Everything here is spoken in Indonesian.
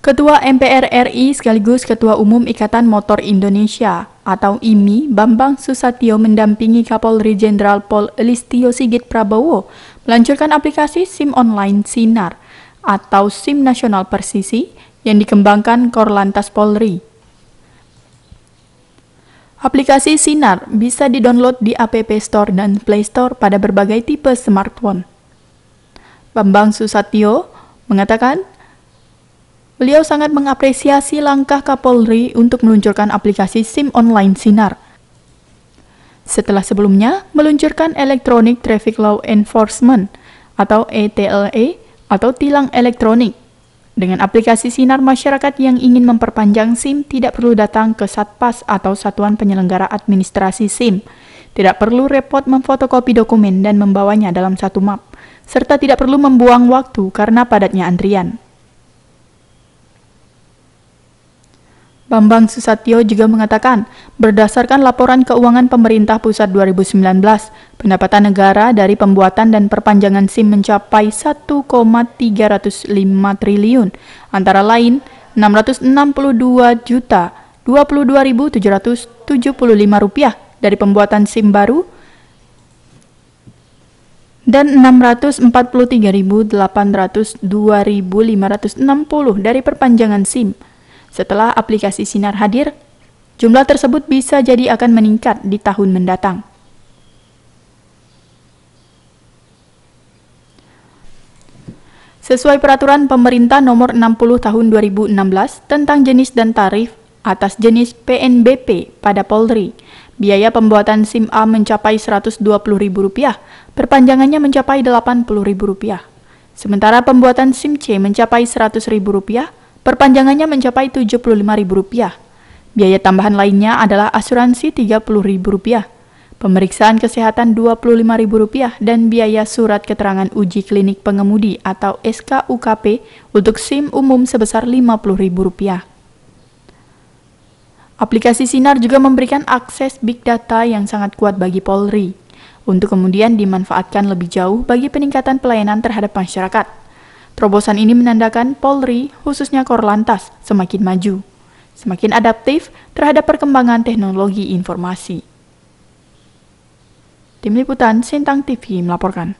Ketua MPR RI sekaligus Ketua Umum Ikatan Motor Indonesia atau IMI, Bambang Susatyo mendampingi Kapolri Jenderal Pol Listio Sigit Prabowo meluncurkan aplikasi SIM online Sinar atau SIM Nasional Persisi yang dikembangkan Korlantas Polri. Aplikasi Sinar bisa didownload di App Store dan Play Store pada berbagai tipe smartphone. Bambang Susatyo mengatakan Beliau sangat mengapresiasi langkah Kapolri untuk meluncurkan aplikasi SIM online Sinar. Setelah sebelumnya meluncurkan Electronic Traffic Law Enforcement atau ETLE e atau tilang elektronik. Dengan aplikasi Sinar, masyarakat yang ingin memperpanjang SIM tidak perlu datang ke Satpas atau Satuan Penyelenggara Administrasi SIM. Tidak perlu repot memfotokopi dokumen dan membawanya dalam satu map, serta tidak perlu membuang waktu karena padatnya antrian. Bambang Susatyo juga mengatakan, berdasarkan laporan keuangan pemerintah pusat 2019, pendapatan negara dari pembuatan dan perpanjangan SIM mencapai 1,305 triliun, antara lain 662 juta 22.775 rupiah dari pembuatan SIM baru dan 643.802.560 dari perpanjangan SIM. Setelah aplikasi sinar hadir, jumlah tersebut bisa jadi akan meningkat di tahun mendatang. Sesuai peraturan pemerintah nomor 60 tahun 2016 tentang jenis dan tarif atas jenis PNBP pada Polri, biaya pembuatan SIM A mencapai Rp120.000, perpanjangannya mencapai Rp80.000. Sementara pembuatan SIM C mencapai Rp100.000, Perpanjangannya mencapai Rp75.000. Biaya tambahan lainnya adalah asuransi Rp30.000, pemeriksaan kesehatan Rp25.000, dan biaya surat keterangan uji klinik pengemudi atau SKUKP untuk SIM umum sebesar Rp50.000. Aplikasi Sinar juga memberikan akses big data yang sangat kuat bagi Polri, untuk kemudian dimanfaatkan lebih jauh bagi peningkatan pelayanan terhadap masyarakat. Terobosan ini menandakan Polri, khususnya Korlantas, semakin maju, semakin adaptif terhadap perkembangan teknologi informasi. Tim Liputan Sintang TV melaporkan.